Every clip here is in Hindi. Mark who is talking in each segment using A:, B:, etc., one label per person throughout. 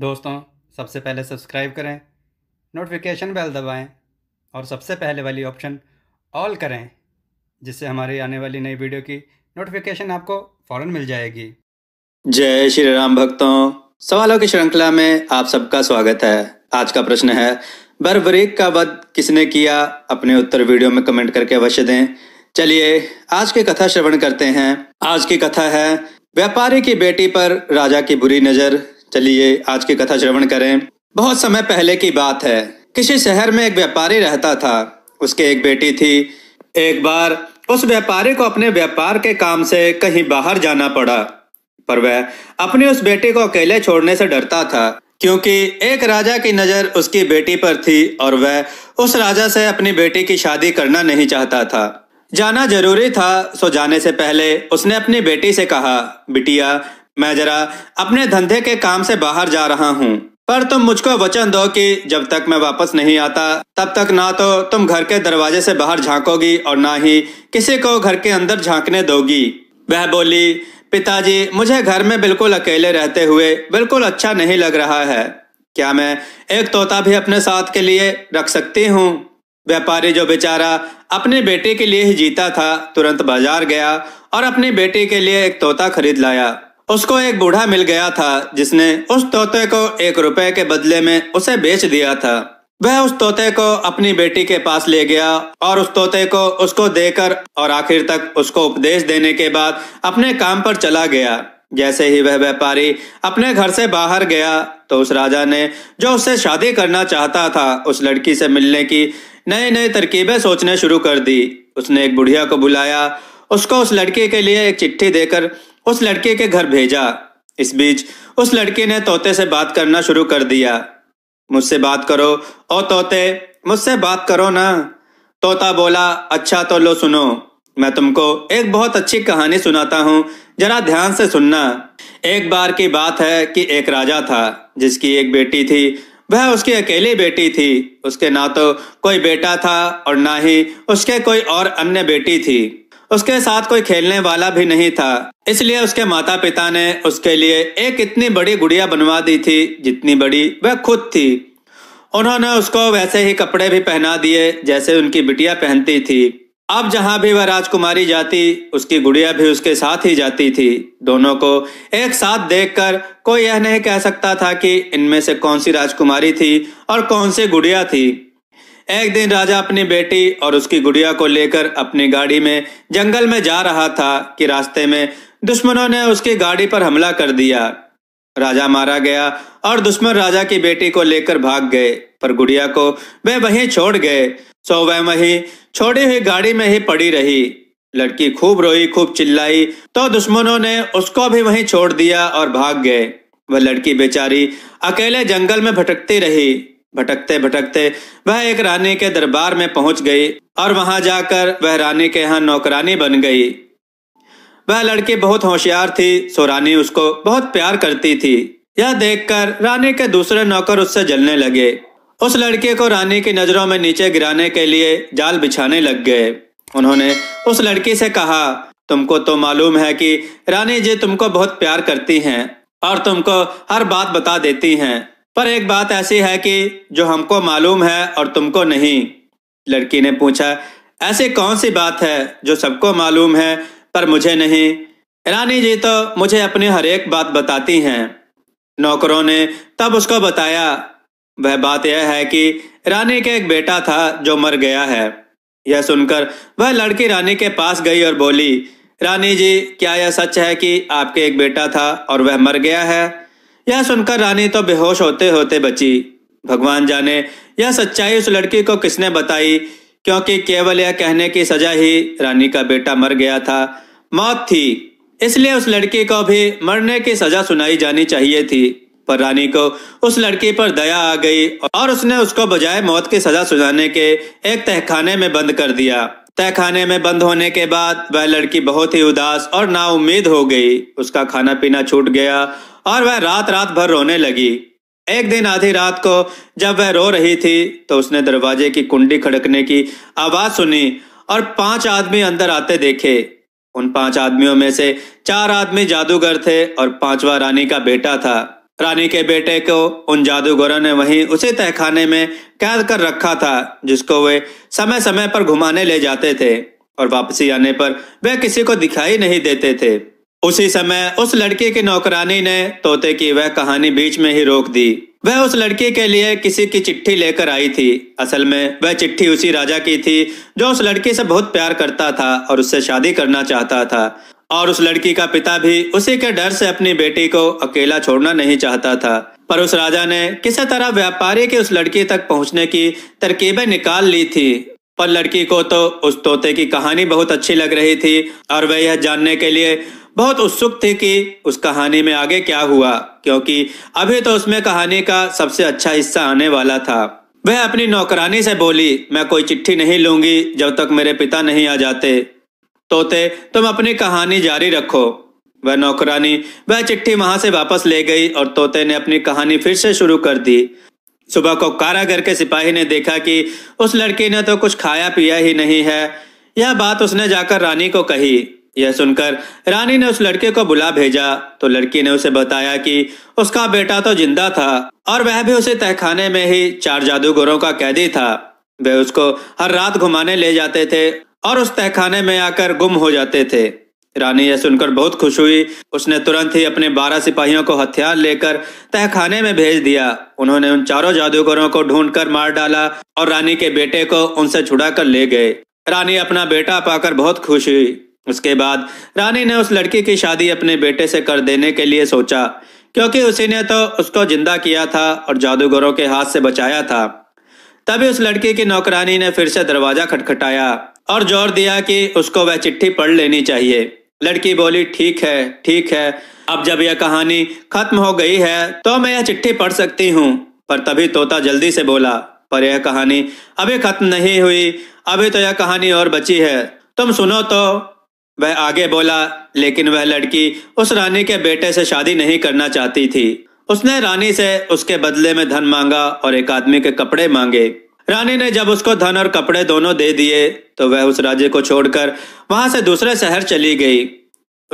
A: दोस्तों सबसे पहले सब्सक्राइब करें नोटिफिकेशन बेल दबाएं और सबसे पहले वाली ऑप्शन ऑल करें जिससे हमारी आने वाली नई वीडियो की नोटिफिकेशन आपको फौरन मिल जाएगी जय श्री राम भक्तों सवालों की श्रृंखला में आप सबका स्वागत है आज का प्रश्न है बर्बरीक का वध किसने किया अपने उत्तर वीडियो में कमेंट करके अवश्य दें चलिए आज की कथा श्रवण करते हैं आज की कथा है व्यापारी की बेटी पर राजा की बुरी नज़र चलिए आज की कथा श्रवण करें बहुत समय पहले की बात है किसी शहर में एक व्यापारी रहता था उसके एक बेटी थी एक बार उस व्यापारी को अपने व्यापार के काम से कहीं बाहर जाना पड़ा पर वह अपने उस बेटी को अकेले छोड़ने से डरता था क्योंकि एक राजा की नज़र उसकी बेटी पर थी और वह उस राजा से अपनी बेटी की शादी करना नहीं चाहता था जाना जरूरी था सो जाने से पहले उसने अपनी बेटी से कहा बिटिया मैं जरा अपने धंधे के काम से बाहर जा रहा हूँ पर तुम मुझको वचन दो कि जब तक मैं वापस नहीं आता तब तक ना तो तुम घर के दरवाजे से बाहर झांकोगी और ना ही किसी को घर के अंदर झांकने दोगी वह बोली पिताजी मुझे घर में बिल्कुल अकेले रहते हुए बिल्कुल अच्छा नहीं लग रहा है क्या मैं एक तोता भी अपने साथ के लिए रख सकती हूँ व्यापारी जो बेचारा अपने बेटे के लिए ही जीता था तुरंत बाजार गया और अपनी बेटी के लिए एक तोता खरीद लाया उसको एक बूढ़ा मिल गया था जिसने उस तोते को एक रुपए के बदले में उसे बेच दिया था वह उस तोते को अपनी बेटी के पास ले गया और उस तोते को उसको देकर और आखिर तक उसको उपदेश देने के बाद अपने काम पर चला गया जैसे ही वह व्यापारी अपने घर से बाहर गया तो उस राजा ने जो उससे शादी करना चाहता था उस लड़की से मिलने की नए नए तरकीबें सोचने शुरू कर दी उसने एक बुढ़िया को बुलाया उसको उस लड़की के लिए एक चिट्ठी देकर उस लड़के के घर भेजा इस बीच उस लड़के ने तोते से बात करना शुरू कर दिया मुझसे बात करो ओ तोते मुझसे बात करो ना तोता बोला अच्छा तो लो सुनो मैं तुमको एक बहुत अच्छी कहानी सुनाता हूँ जरा ध्यान से सुनना एक बार की बात है कि एक राजा था जिसकी एक बेटी थी वह उसकी अकेली बेटी थी उसके ना तो कोई बेटा था और ना ही उसके कोई और अन्य बेटी थी उसके साथ कोई खेलने वाला भी नहीं था इसलिए उसके माता पिता ने उसके लिए एक इतनी बड़ी गुड़िया बनवा दी थी जितनी बड़ी वह खुद थी उन्होंने उसको वैसे ही कपड़े भी पहना दिए जैसे उनकी बिटिया पहनती थी अब जहां भी वह राजकुमारी जाती उसकी गुड़िया भी उसके साथ ही जाती थी दोनों को एक साथ देखकर कोई यह नहीं कह सकता था कि इनमें से कौन सी राजकुमारी थी और कौन सी गुड़िया थी एक दिन राजा अपनी बेटी और उसकी गुड़िया को लेकर अपनी गाड़ी में जंगल में जा रहा था कि रास्ते में दुश्मनों ने उसकी गाड़ी पर हमला कर दिया राजा मारा गया और दुश्मन राजा की बेटी को लेकर भाग गए पर गुड़िया को वे वहीं छोड़ गए सो वह वही छोड़ी हुई गाड़ी में ही पड़ी रही लड़की खूब रोई खूब चिल्लाई तो दुश्मनों ने उसको भी वहीं छोड़ दिया और भाग गए वह लड़की बेचारी अकेले जंगल में भटकती रही भटकते भटकते वह एक रानी के दरबार में पहुंच गई और वहां जाकर वह रानी के यहाँ नौकरानी बन गई वह लड़की बहुत होशियार थी सो रानी उसको बहुत प्यार करती थी यह देखकर रानी के दूसरे नौकर उससे जलने लगे उस लड़के को रानी की नजरों में नीचे गिराने के लिए जाल बिछाने लग गए उन्होंने उस लड़की से कहा तुमको तो मालूम है कि रानी जी तुमको बहुत प्यार करती हैं और तुमको हर बात बता देती हैं पर एक बात ऐसी है कि जो हमको मालूम है और तुमको नहीं लड़की ने पूछा ऐसी कौन सी बात है जो सबको मालूम है पर मुझे नहीं ईरानी जी तो मुझे अपनी हर एक बात बताती हैं नौकरों ने तब उसको बताया वह बात यह है कि रानी के एक बेटा था जो मर गया है यह सुनकर वह लड़की रानी के पास गई और बोली रानी जी क्या यह सच है कि आपके एक बेटा था और वह मर गया है यह सुनकर रानी तो बेहोश होते होते बची भगवान जाने यह सच्चाई उस लड़की को किसने बताई क्योंकि केवल यह कहने की सजा ही रानी का बेटा मर गया था मौत थी इसलिए उस लड़की को भी मरने की सजा सुनाई जानी चाहिए थी पर रानी को उस लड़की पर दया आ गई और उसने उसको बजाय मौत की सजा सुनाने के एक तहखाने में बंद कर दिया तहखाने में बंद होने के बाद वह लड़की बहुत ही उदास और नाउमीद हो गई उसका खाना पीना छूट गया और वह रात रात भर रोने लगी एक दिन आधी रात को जब वह रो रही थी तो उसने दरवाजे की कुंडी खड़कने की आवाज सुनी और पांच आदमी अंदर आते देखे उन पांच आदमियों में से चार आदमी जादूगर थे और पांचवा रानी का बेटा था रानी के बेटे को उन जादूगरों ने वहीं उसी तहखाने में कैद कर रखा था जिसको वे समय समय पर घुमाने ले जाते थे और वापसी आने पर वे किसी को दिखाई नहीं देते थे उसी समय उस लड़के की नौकरानी ने तोते की वह कहानी बीच में ही रोक दी वह उस लड़के के लिए किसी की चिट्ठी लेकर आई थी असल में वह चिट्ठी उसी राजा की थी जो उस लड़के से बहुत प्यार करता था और उससे शादी करना चाहता था और उस लड़की का पिता भी उसी के डर से अपनी बेटी को अकेला छोड़ना नहीं चाहता था पर उस राजा ने किसी तरह व्यापारी के उस लड़की तक पहुंचने की तरकीबें निकाल ली थी पर लड़की को तो उस तोते की कहानी बहुत अच्छी लग रही थी और वह यह जानने के लिए बहुत उत्सुक थी कि उस कहानी में आगे क्या हुआ क्योंकि अभी तो उसमें कहानी का सबसे अच्छा हिस्सा आने वाला था वह अपनी नौकरानी से बोली मैं कोई चिट्ठी नहीं लूंगी जब तक मेरे पिता नहीं आ जाते तोते तुम अपनी कहानी जारी रखो वह नौकरानी वह चिट्ठी वहां से वापस ले गई और तोते ने अपनी कहानी फिर से शुरू कर दी सुबह को कारागर के सिपाही ने देखा कि उस लड़की ने तो कुछ खाया पिया ही नहीं है यह बात उसने जाकर रानी को कही यह सुनकर रानी ने उस लड़के को बुला भेजा तो लड़की ने उसे बताया कि उसका बेटा तो जिंदा था और वह भी उसे तहखाने में ही चार जादूगरों का कैदी था वे उसको हर रात घुमाने ले जाते थे और उस तहखाने में आकर गुम हो जाते थे रानी यह सुनकर बहुत खुश हुई उसने तुरंत ही अपने बारह सिपाहियों को हथियार लेकर तहखाने में भेज दिया उन्होंने उन चारों जादूगरों को ढूंढकर मार डाला और रानी के बेटे को उनसे छुड़ा कर ले गए रानी अपना बेटा पाकर बहुत खुश हुई उसके बाद रानी ने उस लड़की की शादी अपने बेटे से कर देने के लिए सोचा क्योंकि उसी ने तो उसको जिंदा किया था और जादूगरों के हाथ से बचाया था तभी उस लड़की की नौकरानी ने फिर से दरवाजा खटखटाया और जोर दिया कि उसको वह चिट्ठी पढ़ लेनी चाहिए लड़की बोली ठीक है ठीक है अब जब यह कहानी खत्म हो गई है तो मैं यह चिट्ठी पढ़ सकती हूँ पर तभी तोता जल्दी से बोला पर यह कहानी अभी खत्म नहीं हुई अभी तो यह कहानी और बची है तुम सुनो तो वह आगे बोला लेकिन वह लड़की उस रानी के बेटे से शादी नहीं करना चाहती थी उसने रानी से उसके बदले में धन मांगा और एक आदमी के कपड़े मांगे रानी ने जब उसको धन और कपड़े दोनों दे दिए तो वह उस राज्य को छोड़कर वहां से दूसरे शहर चली गई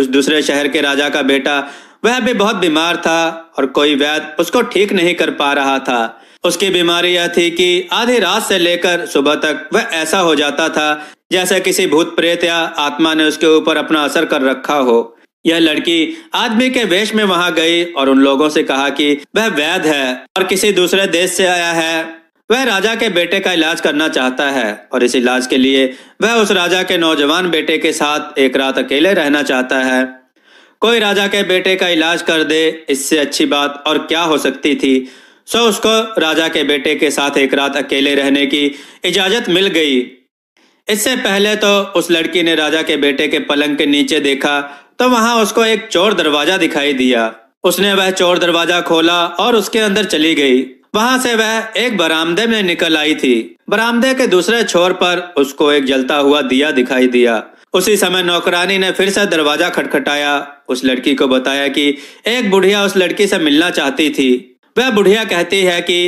A: उस दूसरे शहर के राजा का बेटा वह भी बहुत बीमार था और कोई वैद्य उसको ठीक नहीं कर पा रहा था उसकी बीमारी यह थी कि आधी रात से लेकर सुबह तक वह ऐसा हो जाता था जैसे किसी भूत प्रेत या आत्मा ने उसके ऊपर अपना असर कर रखा हो यह लड़की आदमी के वेश में वहां गई और उन लोगों से कहा कि वह वैद्य है और किसी दूसरे देश से आया है वह राजा के बेटे का इलाज करना चाहता है और इस इलाज के लिए वह उस राजा के नौजवान बेटे के साथ एक रात अकेले रहना चाहता है कोई राजा के बेटे का इलाज कर दे इससे अच्छी बात और क्या हो सकती थी सो उसको राजा के बेटे के साथ एक रात अकेले रहने की इजाजत मिल गई इससे पहले तो उस लड़की ने राजा के बेटे के पलंग के नीचे देखा तो वहां उसको एक चोर दरवाजा दिखाई दिया उसने वह चोर दरवाजा खोला और उसके अंदर चली गई वहां से वह एक बरामदे में निकल आई थी बरामदे के दूसरे छोर पर उसको एक जलता हुआ दिया दिखाई दिया उसी समय नौकरानी ने फिर से दरवाजा खटखटाया उस लड़की को बताया कि एक बुढ़िया उस लड़की से मिलना चाहती थी वह बुढ़िया कहती है कि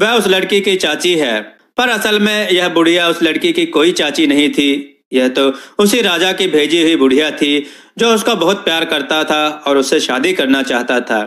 A: वह उस लड़की की चाची है पर असल में यह बुढ़िया उस लड़की की कोई चाची नहीं थी यह तो उसी राजा की भेजी हुई बुढ़िया थी जो उसका बहुत प्यार करता था और उससे शादी करना चाहता था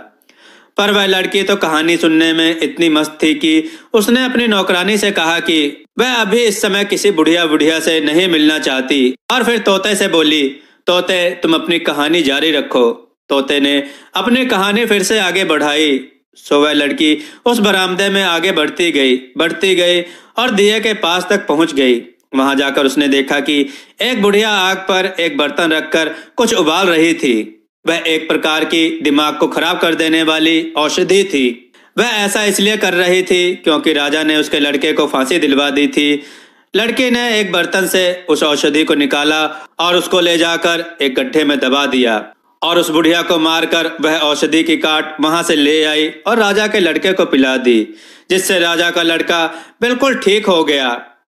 A: पर वह लड़की तो कहानी सुनने में इतनी मस्त थी कि उसने अपनी नौकरानी से कहा कि वह अभी इस समय किसी बुढ़िया बुढ़िया से नहीं मिलना चाहती और फिर तोते से बोली तोते तुम अपनी कहानी जारी रखो तोते ने अपनी कहानी फिर से आगे बढ़ाई सो वह लड़की उस बरामदे में आगे बढ़ती गई बढ़ती गई और दिए के पास तक पहुंच गई वहां जाकर उसने देखा कि एक बुढ़िया आग पर एक बर्तन रखकर कुछ उबाल रही थी वह एक प्रकार की दिमाग को खराब कर देने वाली औषधि थी वह ऐसा इसलिए कर रही थी क्योंकि राजा ने उसके लड़के को फांसी दिलवा दी थी लड़के ने एक बर्तन से उस औषधि को निकाला और उसको ले जाकर एक गड्ढे में दबा दिया और उस बुढ़िया को मारकर वह औषधि की काट वहां से ले आई और राजा के लड़के को पिला दी जिससे राजा का लड़का बिल्कुल ठीक हो गया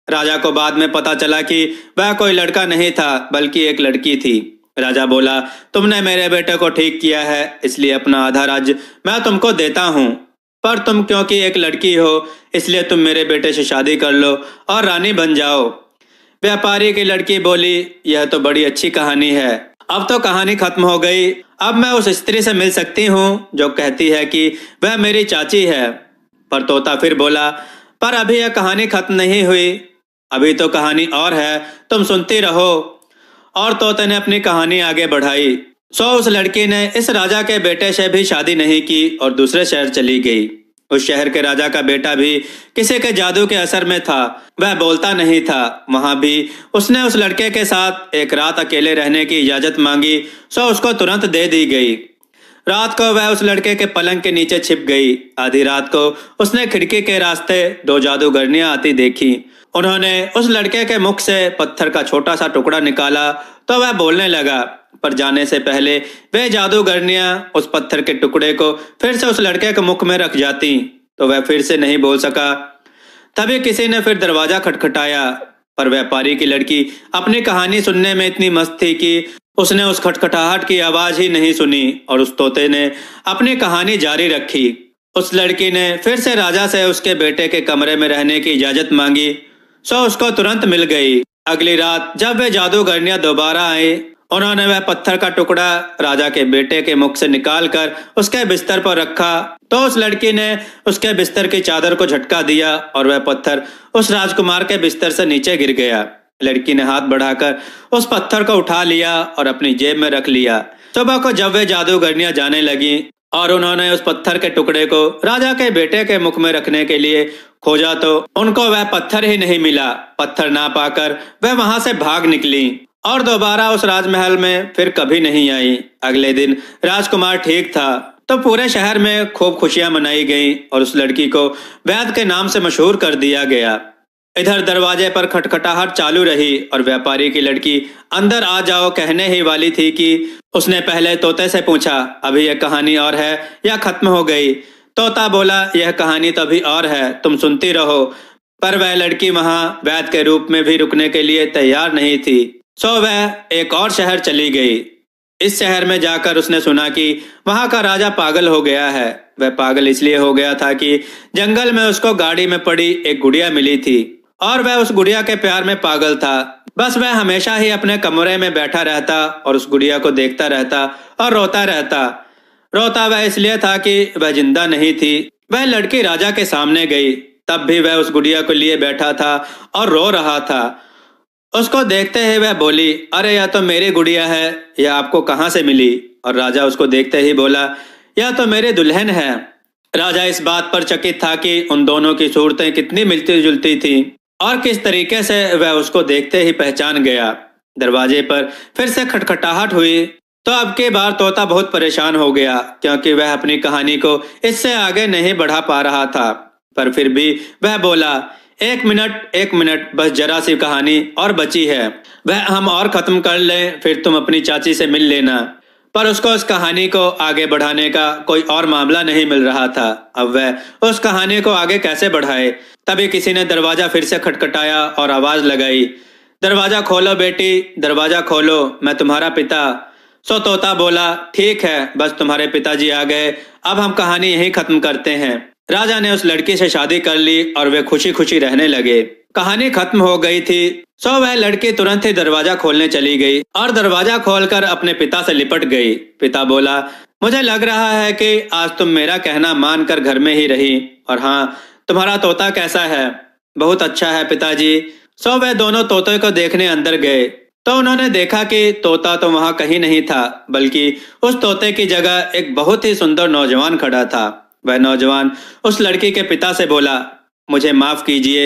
A: राजा को बाद में पता चला कि वह कोई लड़का नहीं था बल्कि एक लड़की थी राजा बोला तुमने मेरे बेटे को ठीक किया है इसलिए अपना आधा राज्य मैं तुमको देता हूँ पर तुम क्योंकि एक लड़की हो इसलिए तुम मेरे बेटे से शादी कर लो और रानी बन जाओ व्यापारी की लड़की बोली यह तो बड़ी अच्छी कहानी है अब तो कहानी खत्म हो गई अब मैं उस स्त्री से मिल सकती हूँ जो कहती है कि वह मेरी चाची है पर तोता फिर बोला पर अभी यह कहानी खत्म नहीं हुई अभी तो कहानी और है तुम सुनती रहो और तोते ने अपनी कहानी आगे बढ़ाई सो उस लड़की ने इस राजा के बेटे से भी शादी नहीं की और दूसरे शहर चली गई उस शहर के राजा का बेटा भी किसी के जादू के असर में था वह बोलता नहीं था वहां भी उसने उस लड़के के साथ एक रात अकेले रहने की इजाजत मांगी सो उसको तुरंत दे दी गई रात को वह उस लड़के के पलंग के नीचे छिप गई आधी रात को उसने खिड़की के रास्ते दो जादूगरनियां आती देखी उन्होंने उस लड़के के मुख से पत्थर का छोटा सा टुकड़ा निकाला तो वह बोलने लगा पर जाने से पहले वह जादूगरनियां उस पत्थर के टुकड़े को फिर से उस लड़के के मुख में रख जाती तो वह फिर से नहीं बोल सका तभी किसी ने फिर दरवाजा खटखटाया पर व्यापारी की लड़की अपनी कहानी सुनने में इतनी मस्त थी कि उसने उस खटखटाहट की आवाज ही नहीं सुनी और उस तोते ने अपनी कहानी जारी रखी उस लड़की ने फिर से राजा से उसके बेटे के कमरे में रहने की इजाजत मांगी सो उसको तुरंत मिल गई अगली रात जब वे जादूगरनिया दोबारा आई उन्होंने वह पत्थर का टुकड़ा राजा के बेटे के मुख से निकालकर उसके बिस्तर पर रखा तो उस लड़की ने उसके बिस्तर की चादर को झटका दिया और वह पत्थर उस राजकुमार के बिस्तर से नीचे गिर गया लड़की ने हाथ बढ़ाकर उस पत्थर को उठा लिया और अपनी जेब में रख लिया सुबह को जब वे जादूगरनियां जाने लगी और उन्होंने उस पत्थर के टुकड़े को राजा के बेटे के मुख में रखने के लिए खोजा तो उनको वह पत्थर ही नहीं मिला पत्थर ना पाकर वह वहां से भाग निकली और दोबारा उस राजमहल में फिर कभी नहीं आई अगले दिन राजकुमार ठीक था तो पूरे शहर में खूब खुशियां मनाई गईं और उस लड़की को वैद के नाम से मशहूर कर दिया गया इधर दरवाजे पर खटखटाहट चालू रही और व्यापारी की लड़की अंदर आ जाओ कहने ही वाली थी कि उसने पहले तोते से पूछा अभी यह कहानी और है या खत्म हो गई तोता बोला यह कहानी तो अभी और है तुम सुनती रहो पर वह लड़की वहां वैद के रूप में भी रुकने के लिए तैयार नहीं थी सो वह एक और शहर चली गई इस शहर में जाकर उसने सुना कि वहां का राजा पागल हो गया है वह पागल इसलिए हो गया था कि जंगल में उसको गाड़ी में पड़ी एक गुड़िया मिली थी और वह उस गुड़िया के प्यार में पागल था बस वह हमेशा ही अपने कमरे में बैठा रहता और उस गुड़िया को देखता रहता और रोता रहता रोता वह इसलिए था कि वह जिंदा नहीं थी वह लड़की राजा के सामने गई तब भी वह उस गुड़िया को लिए बैठा था और रो रहा था उसको देखते ही वह बोली अरे यह तो मेरी गुड़िया है यह आपको कहाँ से मिली और राजा उसको देखते ही बोला यह तो मेरे दुल्हन है राजा इस बात पर चकित था कि उन दोनों की सूरतें कितनी मिलती जुलती थी और किस तरीके से वह उसको देखते ही पहचान गया दरवाजे पर फिर से खटखटाहट हुई तो अब के बार तोता बहुत परेशान हो गया क्योंकि वह अपनी कहानी को इससे आगे नहीं बढ़ा पा रहा था पर फिर भी वह बोला एक मिनट एक मिनट बस जरा सी कहानी और बची है वह हम और खत्म कर ले फिर तुम अपनी चाची से मिल लेना पर उसको उस कहानी को आगे बढ़ाने का कोई और मामला नहीं मिल रहा था अब वह उस कहानी को आगे कैसे बढ़ाए तभी किसी ने दरवाजा फिर से खटखटाया और आवाज लगाई दरवाजा खोलो बेटी दरवाजा खोलो मैं तुम्हारा पिता सो तोता बोला ठीक है बस तुम्हारे पिताजी आ गए अब हम कहानी यही खत्म करते हैं राजा ने उस लड़की से शादी कर ली और वे खुशी खुशी रहने लगे कहानी खत्म हो गई थी सो वह लड़की तुरंत ही दरवाजा खोलने चली गई और दरवाजा खोलकर अपने पिता से लिपट गई पिता बोला मुझे लग रहा है कि आज तुम मेरा कहना मानकर घर में ही रही और हाँ तुम्हारा तोता कैसा है बहुत अच्छा है पिताजी सो वे दोनों तोते को देखने अंदर गए तो उन्होंने देखा कि तोता तो वहां कहीं नहीं था बल्कि उस तोते की जगह एक बहुत ही सुंदर नौजवान खड़ा था वह नौजवान उस लड़की के पिता से बोला मुझे माफ कीजिए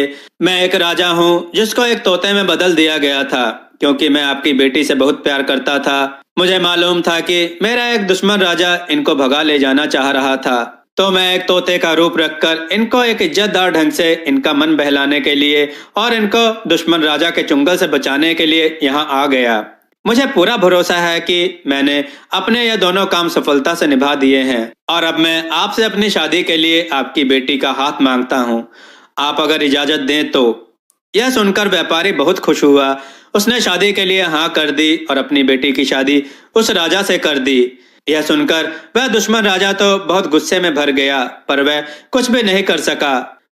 A: मैं एक राजा हूँ जिसको एक तोते में बदल दिया गया था क्योंकि मैं आपकी बेटी से बहुत प्यार करता था मुझे मालूम था कि मेरा एक दुश्मन राजा इनको भगा ले जाना चाह रहा था तो मैं एक तोते का रूप रखकर इनको एक इज्जतदार ढंग से इनका मन बहलाने के लिए और इनको दुश्मन राजा के चुंगल से बचाने के लिए यहाँ आ गया मुझे पूरा भरोसा है कि मैंने अपने ये दोनों काम सफलता से निभा दिए हैं और अब मैं आपसे अपनी शादी के लिए आपकी बेटी का हाथ मांगता हूँ आप अगर इजाजत दें तो यह सुनकर व्यापारी बहुत खुश हुआ उसने शादी के लिए हाँ कर दी और अपनी बेटी की शादी उस राजा से कर दी यह सुनकर वह दुश्मन राजा तो बहुत गुस्से में भर गया पर वह कुछ भी नहीं कर सका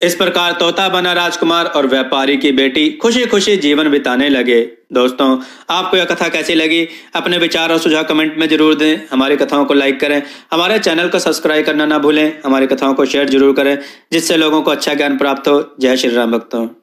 A: इस प्रकार तोता बना राजकुमार और व्यापारी की बेटी खुशी खुशी जीवन बिताने लगे दोस्तों आपको यह कथा कैसी लगी अपने विचार और सुझाव कमेंट में जरूर दें हमारी कथाओं को लाइक करें हमारे चैनल को सब्सक्राइब करना ना भूलें हमारी कथाओं को शेयर जरूर करें जिससे लोगों को अच्छा ज्ञान प्राप्त हो जय श्री राम भक्तों